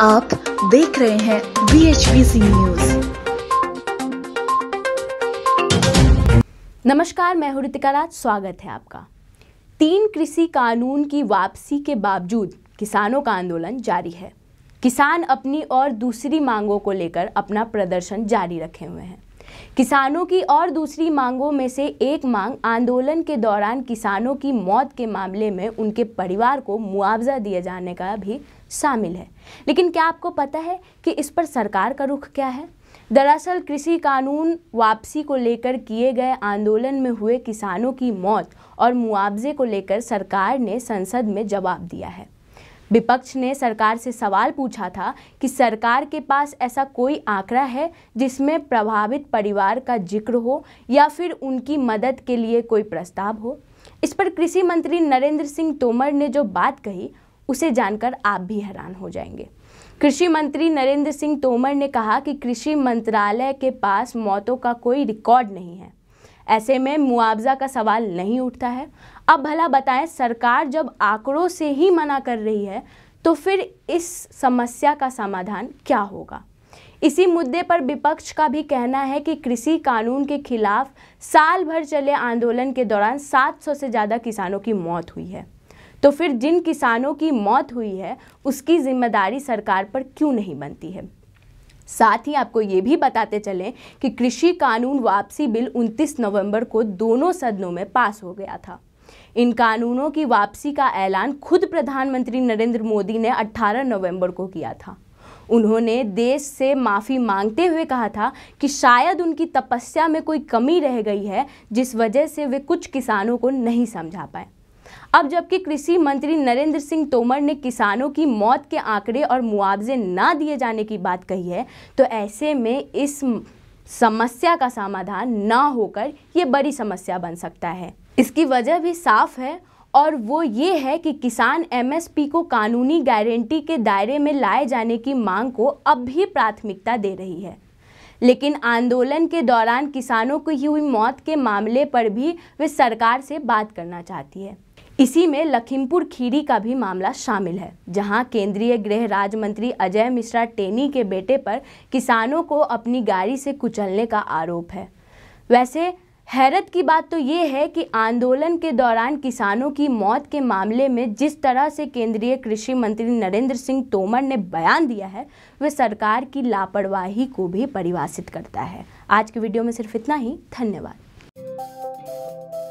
आप देख रहे हैं बी एच न्यूज नमस्कार मैं हूं ऋतिका राज स्वागत है आपका तीन कृषि कानून की वापसी के बावजूद किसानों का आंदोलन जारी है किसान अपनी और दूसरी मांगों को लेकर अपना प्रदर्शन जारी रखे हुए हैं किसानों की और दूसरी मांगों में से एक मांग आंदोलन के दौरान किसानों की मौत के मामले में उनके परिवार को मुआवजा दिए जाने का भी शामिल है लेकिन क्या आपको पता है कि इस पर सरकार का रुख क्या है दरअसल कृषि कानून वापसी को लेकर किए गए आंदोलन में हुए किसानों की मौत और मुआवजे को लेकर सरकार ने संसद में जवाब दिया है विपक्ष ने सरकार से सवाल पूछा था कि सरकार के पास ऐसा कोई आंकड़ा है जिसमें प्रभावित परिवार का जिक्र हो या फिर उनकी मदद के लिए कोई प्रस्ताव हो इस पर कृषि मंत्री नरेंद्र सिंह तोमर ने जो बात कही उसे जानकर आप भी हैरान हो जाएंगे कृषि मंत्री नरेंद्र सिंह तोमर ने कहा कि कृषि मंत्रालय के पास मौतों का कोई रिकॉर्ड नहीं है ऐसे में मुआवजा का सवाल नहीं उठता है अब भला बताएं सरकार जब आंकड़ों से ही मना कर रही है तो फिर इस समस्या का समाधान क्या होगा इसी मुद्दे पर विपक्ष का भी कहना है कि कृषि कानून के खिलाफ साल भर चले आंदोलन के दौरान 700 से ज़्यादा किसानों की मौत हुई है तो फिर जिन किसानों की मौत हुई है उसकी जिम्मेदारी सरकार पर क्यों नहीं बनती है साथ ही आपको ये भी बताते चलें कि कृषि कानून वापसी बिल 29 नवंबर को दोनों सदनों में पास हो गया था इन कानूनों की वापसी का ऐलान खुद प्रधानमंत्री नरेंद्र मोदी ने 18 नवंबर को किया था उन्होंने देश से माफ़ी मांगते हुए कहा था कि शायद उनकी तपस्या में कोई कमी रह गई है जिस वजह से वे कुछ किसानों को नहीं समझा पाए अब जबकि कृषि मंत्री नरेंद्र सिंह तोमर ने किसानों की मौत के आंकड़े और मुआवजे ना दिए जाने की बात कही है तो ऐसे में इस समस्या का समाधान ना होकर ये बड़ी समस्या बन सकता है इसकी वजह भी साफ है और वो ये है कि किसान एमएसपी को कानूनी गारंटी के दायरे में लाए जाने की मांग को अब भी प्राथमिकता दे रही है लेकिन आंदोलन के दौरान किसानों की हुई मौत के मामले पर भी वे सरकार से बात करना चाहती है इसी में लखीमपुर खीरी का भी मामला शामिल है जहां केंद्रीय गृह राज्य मंत्री अजय मिश्रा टेनी के बेटे पर किसानों को अपनी गाड़ी से कुचलने का आरोप है वैसे हैरत की बात तो ये है कि आंदोलन के दौरान किसानों की मौत के मामले में जिस तरह से केंद्रीय कृषि मंत्री नरेंद्र सिंह तोमर ने बयान दिया है वह सरकार की लापरवाही को भी परिभाषित करता है आज की वीडियो में सिर्फ इतना ही धन्यवाद